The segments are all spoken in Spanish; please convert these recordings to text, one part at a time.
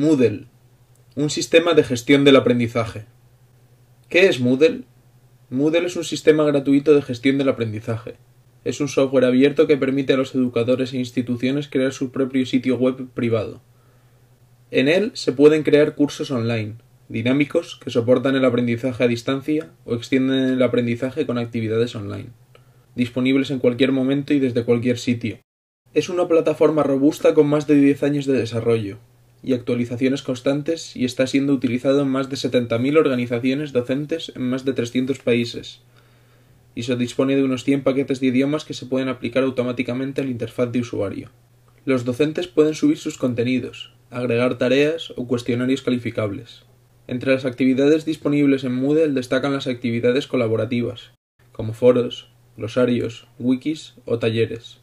Moodle, un sistema de gestión del aprendizaje. ¿Qué es Moodle? Moodle es un sistema gratuito de gestión del aprendizaje. Es un software abierto que permite a los educadores e instituciones crear su propio sitio web privado. En él se pueden crear cursos online, dinámicos que soportan el aprendizaje a distancia o extienden el aprendizaje con actividades online, disponibles en cualquier momento y desde cualquier sitio. Es una plataforma robusta con más de 10 años de desarrollo, y actualizaciones constantes y está siendo utilizado en más de 70.000 organizaciones docentes en más de 300 países. Y se dispone de unos 100 paquetes de idiomas que se pueden aplicar automáticamente a la interfaz de usuario. Los docentes pueden subir sus contenidos, agregar tareas o cuestionarios calificables. Entre las actividades disponibles en Moodle destacan las actividades colaborativas, como foros, glosarios, wikis o talleres.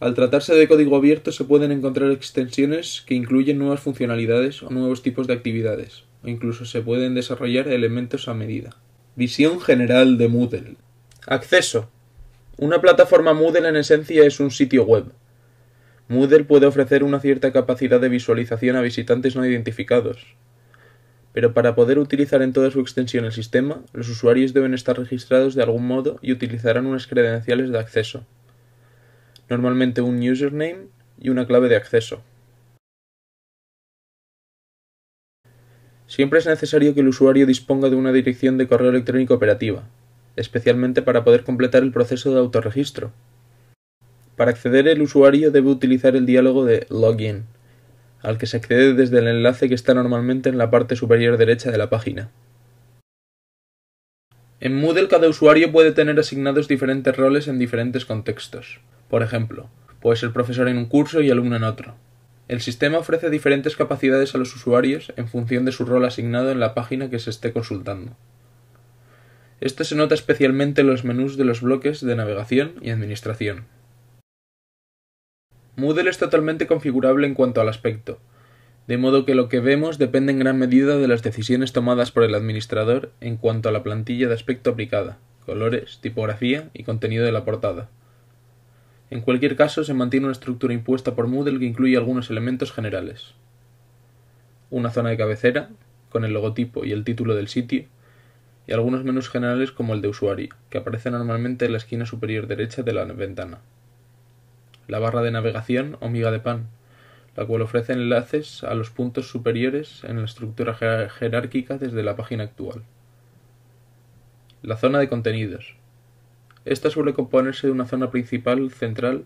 Al tratarse de código abierto se pueden encontrar extensiones que incluyen nuevas funcionalidades o nuevos tipos de actividades, o incluso se pueden desarrollar elementos a medida. Visión general de Moodle. Acceso. Una plataforma Moodle en esencia es un sitio web. Moodle puede ofrecer una cierta capacidad de visualización a visitantes no identificados. Pero para poder utilizar en toda su extensión el sistema, los usuarios deben estar registrados de algún modo y utilizarán unas credenciales de acceso normalmente un username y una clave de acceso. Siempre es necesario que el usuario disponga de una dirección de correo electrónico operativa, especialmente para poder completar el proceso de autorregistro. Para acceder el usuario debe utilizar el diálogo de Login, al que se accede desde el enlace que está normalmente en la parte superior derecha de la página. En Moodle cada usuario puede tener asignados diferentes roles en diferentes contextos. Por ejemplo, puede ser profesor en un curso y alumno en otro. El sistema ofrece diferentes capacidades a los usuarios en función de su rol asignado en la página que se esté consultando. Esto se nota especialmente en los menús de los bloques de navegación y administración. Moodle es totalmente configurable en cuanto al aspecto, de modo que lo que vemos depende en gran medida de las decisiones tomadas por el administrador en cuanto a la plantilla de aspecto aplicada, colores, tipografía y contenido de la portada. En cualquier caso, se mantiene una estructura impuesta por Moodle que incluye algunos elementos generales. Una zona de cabecera, con el logotipo y el título del sitio, y algunos menús generales como el de usuario, que aparece normalmente en la esquina superior derecha de la ventana. La barra de navegación o miga de pan, la cual ofrece enlaces a los puntos superiores en la estructura jerárquica desde la página actual. La zona de contenidos, esta suele componerse de una zona principal central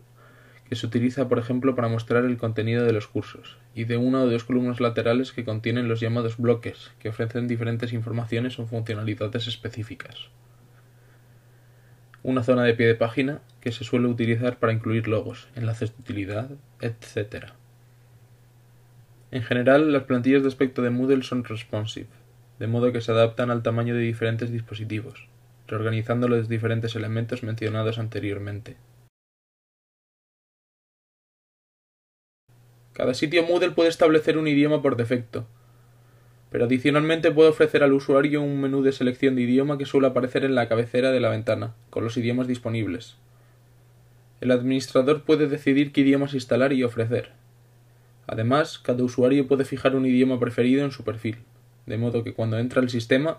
que se utiliza, por ejemplo, para mostrar el contenido de los cursos, y de una o dos columnas laterales que contienen los llamados bloques, que ofrecen diferentes informaciones o funcionalidades específicas. Una zona de pie de página que se suele utilizar para incluir logos, enlaces de utilidad, etc. En general, las plantillas de aspecto de Moodle son responsive, de modo que se adaptan al tamaño de diferentes dispositivos, reorganizando los diferentes elementos mencionados anteriormente. Cada sitio Moodle puede establecer un idioma por defecto, pero adicionalmente puede ofrecer al usuario un menú de selección de idioma que suele aparecer en la cabecera de la ventana, con los idiomas disponibles. El administrador puede decidir qué idiomas instalar y ofrecer. Además, cada usuario puede fijar un idioma preferido en su perfil, de modo que cuando entra al sistema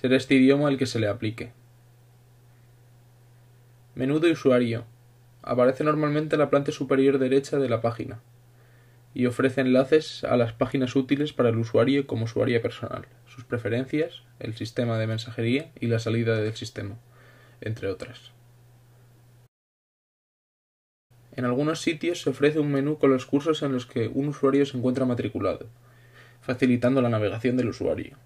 Será este idioma el que se le aplique. Menú de usuario. Aparece normalmente en la planta superior derecha de la página y ofrece enlaces a las páginas útiles para el usuario como su área personal, sus preferencias, el sistema de mensajería y la salida del sistema, entre otras. En algunos sitios se ofrece un menú con los cursos en los que un usuario se encuentra matriculado, facilitando la navegación del usuario.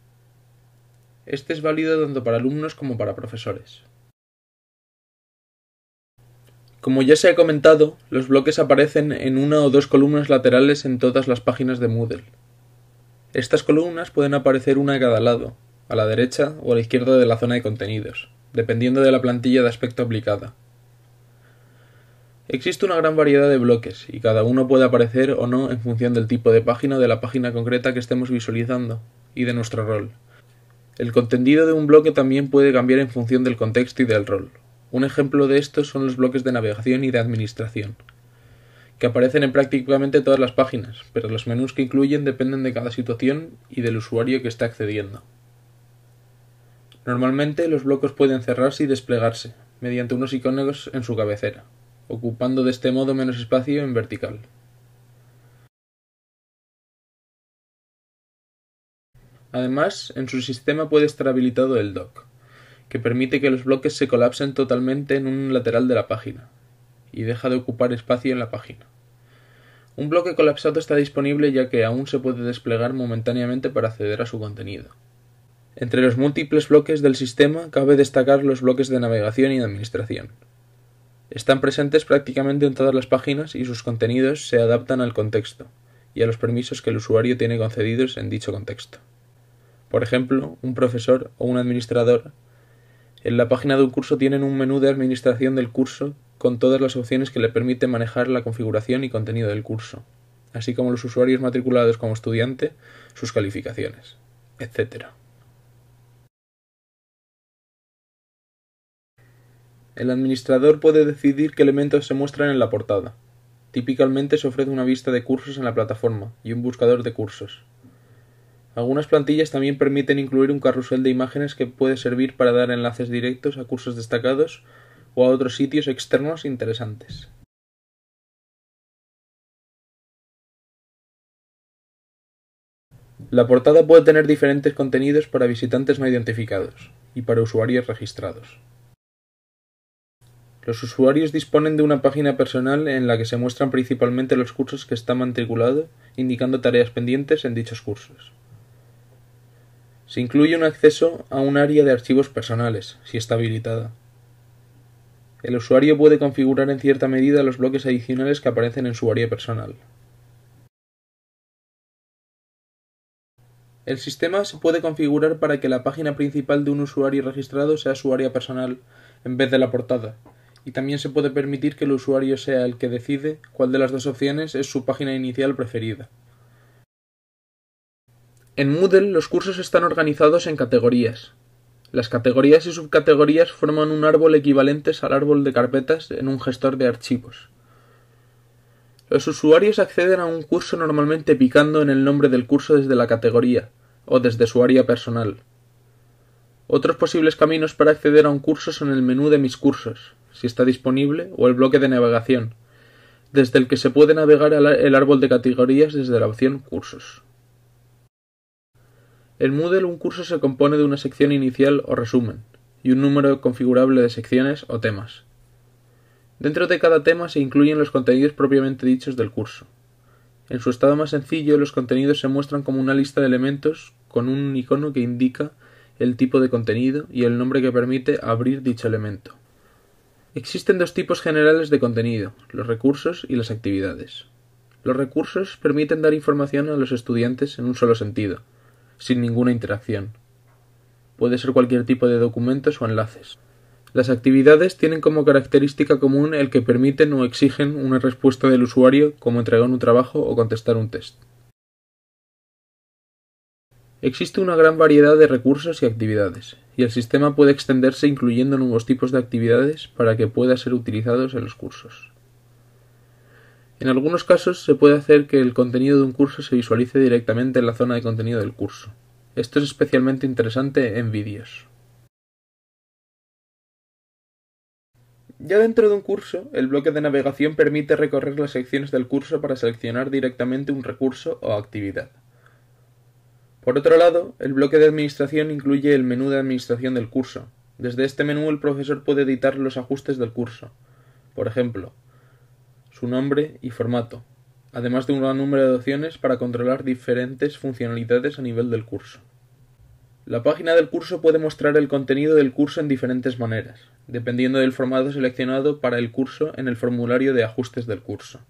Este es válido tanto para alumnos como para profesores. Como ya se ha comentado, los bloques aparecen en una o dos columnas laterales en todas las páginas de Moodle. Estas columnas pueden aparecer una a cada lado, a la derecha o a la izquierda de la zona de contenidos, dependiendo de la plantilla de aspecto aplicada. Existe una gran variedad de bloques, y cada uno puede aparecer o no en función del tipo de página o de la página concreta que estemos visualizando, y de nuestro rol. El contenido de un bloque también puede cambiar en función del contexto y del rol. Un ejemplo de esto son los bloques de navegación y de administración, que aparecen en prácticamente todas las páginas, pero los menús que incluyen dependen de cada situación y del usuario que está accediendo. Normalmente los bloques pueden cerrarse y desplegarse, mediante unos iconos en su cabecera, ocupando de este modo menos espacio en vertical. Además, en su sistema puede estar habilitado el dock, que permite que los bloques se colapsen totalmente en un lateral de la página, y deja de ocupar espacio en la página. Un bloque colapsado está disponible ya que aún se puede desplegar momentáneamente para acceder a su contenido. Entre los múltiples bloques del sistema cabe destacar los bloques de navegación y de administración. Están presentes prácticamente en todas las páginas y sus contenidos se adaptan al contexto y a los permisos que el usuario tiene concedidos en dicho contexto por ejemplo, un profesor o un administrador, En la página de un curso tienen un menú de administración del curso con todas las opciones que le permiten manejar la configuración y contenido del curso, así como los usuarios matriculados como estudiante, sus calificaciones, etc. El administrador puede decidir qué elementos se muestran en la portada. Típicamente se ofrece una vista de cursos en la plataforma y un buscador de cursos, algunas plantillas también permiten incluir un carrusel de imágenes que puede servir para dar enlaces directos a cursos destacados o a otros sitios externos interesantes. La portada puede tener diferentes contenidos para visitantes no identificados y para usuarios registrados. Los usuarios disponen de una página personal en la que se muestran principalmente los cursos que están matriculados, indicando tareas pendientes en dichos cursos. Se incluye un acceso a un área de archivos personales, si está habilitada. El usuario puede configurar en cierta medida los bloques adicionales que aparecen en su área personal. El sistema se puede configurar para que la página principal de un usuario registrado sea su área personal en vez de la portada, y también se puede permitir que el usuario sea el que decide cuál de las dos opciones es su página inicial preferida. En Moodle los cursos están organizados en categorías. Las categorías y subcategorías forman un árbol equivalentes al árbol de carpetas en un gestor de archivos. Los usuarios acceden a un curso normalmente picando en el nombre del curso desde la categoría o desde su área personal. Otros posibles caminos para acceder a un curso son el menú de mis cursos, si está disponible, o el bloque de navegación, desde el que se puede navegar el árbol de categorías desde la opción cursos. En Moodle un curso se compone de una sección inicial o resumen y un número configurable de secciones o temas. Dentro de cada tema se incluyen los contenidos propiamente dichos del curso. En su estado más sencillo, los contenidos se muestran como una lista de elementos con un icono que indica el tipo de contenido y el nombre que permite abrir dicho elemento. Existen dos tipos generales de contenido, los recursos y las actividades. Los recursos permiten dar información a los estudiantes en un solo sentido, sin ninguna interacción. Puede ser cualquier tipo de documentos o enlaces. Las actividades tienen como característica común el que permiten o exigen una respuesta del usuario como entregar un trabajo o contestar un test. Existe una gran variedad de recursos y actividades, y el sistema puede extenderse incluyendo nuevos tipos de actividades para que puedan ser utilizados en los cursos. En algunos casos se puede hacer que el contenido de un curso se visualice directamente en la zona de contenido del curso. Esto es especialmente interesante en vídeos. Ya dentro de un curso, el bloque de navegación permite recorrer las secciones del curso para seleccionar directamente un recurso o actividad. Por otro lado, el bloque de administración incluye el menú de administración del curso. Desde este menú el profesor puede editar los ajustes del curso. Por ejemplo, su nombre y formato, además de un gran número de opciones para controlar diferentes funcionalidades a nivel del curso. La página del curso puede mostrar el contenido del curso en diferentes maneras, dependiendo del formato seleccionado para el curso en el formulario de ajustes del curso.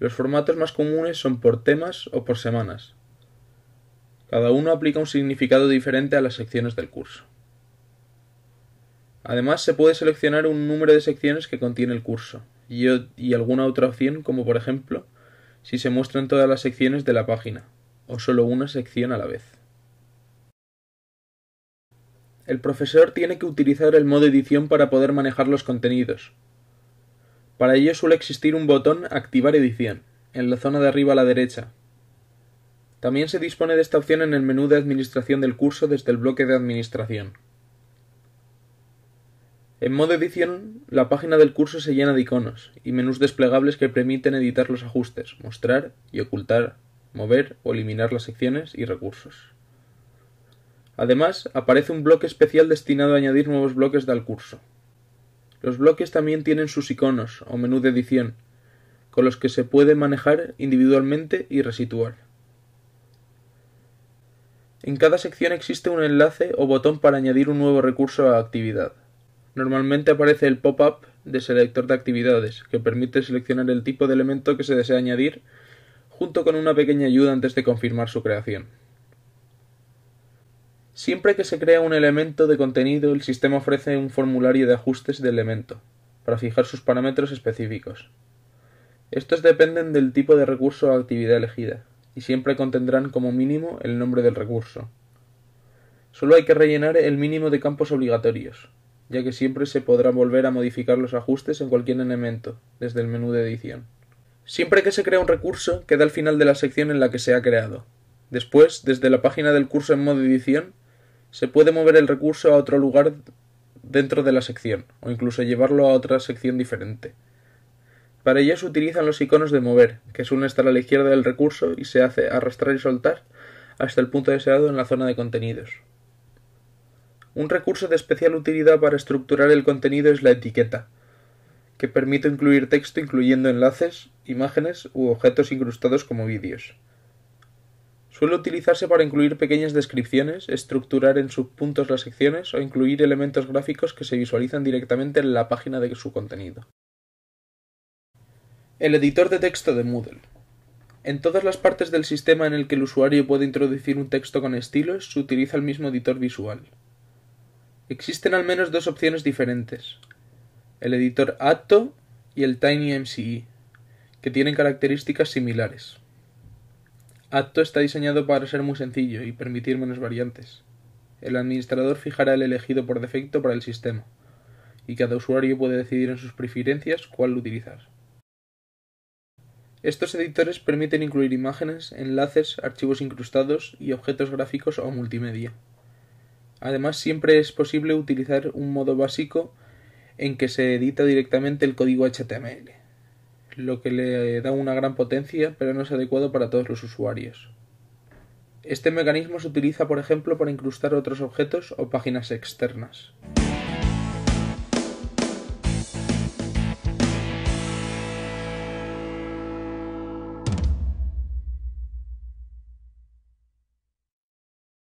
Los formatos más comunes son por temas o por semanas. Cada uno aplica un significado diferente a las secciones del curso. Además, se puede seleccionar un número de secciones que contiene el curso, y, alguna otra opción como por ejemplo si se muestran todas las secciones de la página o solo una sección a la vez. El profesor tiene que utilizar el modo edición para poder manejar los contenidos. Para ello suele existir un botón Activar edición, en la zona de arriba a la derecha. También se dispone de esta opción en el menú de administración del curso desde el bloque de administración. En modo edición, la página del curso se llena de iconos y menús desplegables que permiten editar los ajustes, mostrar y ocultar, mover o eliminar las secciones y recursos. Además, aparece un bloque especial destinado a añadir nuevos bloques al curso. Los bloques también tienen sus iconos o menú de edición, con los que se puede manejar individualmente y resituar. En cada sección existe un enlace o botón para añadir un nuevo recurso a la actividad. Normalmente aparece el pop-up de selector de actividades, que permite seleccionar el tipo de elemento que se desea añadir, junto con una pequeña ayuda antes de confirmar su creación. Siempre que se crea un elemento de contenido, el sistema ofrece un formulario de ajustes de elemento, para fijar sus parámetros específicos. Estos dependen del tipo de recurso o actividad elegida, y siempre contendrán como mínimo el nombre del recurso. Solo hay que rellenar el mínimo de campos obligatorios, ya que siempre se podrá volver a modificar los ajustes en cualquier elemento, desde el menú de edición. Siempre que se crea un recurso, queda al final de la sección en la que se ha creado. Después, desde la página del curso en modo edición, se puede mover el recurso a otro lugar dentro de la sección, o incluso llevarlo a otra sección diferente. Para ello se utilizan los iconos de mover, que suelen estar a la izquierda del recurso y se hace arrastrar y soltar hasta el punto deseado en la zona de contenidos. Un recurso de especial utilidad para estructurar el contenido es la etiqueta, que permite incluir texto incluyendo enlaces, imágenes u objetos incrustados como vídeos. Suele utilizarse para incluir pequeñas descripciones, estructurar en subpuntos las secciones o incluir elementos gráficos que se visualizan directamente en la página de su contenido. El editor de texto de Moodle. En todas las partes del sistema en el que el usuario puede introducir un texto con estilos, se utiliza el mismo editor visual, Existen al menos dos opciones diferentes, el editor Atto y el TinyMCE, que tienen características similares. Atto está diseñado para ser muy sencillo y permitir menos variantes. El administrador fijará el elegido por defecto para el sistema, y cada usuario puede decidir en sus preferencias cuál utilizar. Estos editores permiten incluir imágenes, enlaces, archivos incrustados y objetos gráficos o multimedia. Además, siempre es posible utilizar un modo básico en que se edita directamente el código HTML, lo que le da una gran potencia, pero no es adecuado para todos los usuarios. Este mecanismo se utiliza, por ejemplo, para incrustar otros objetos o páginas externas.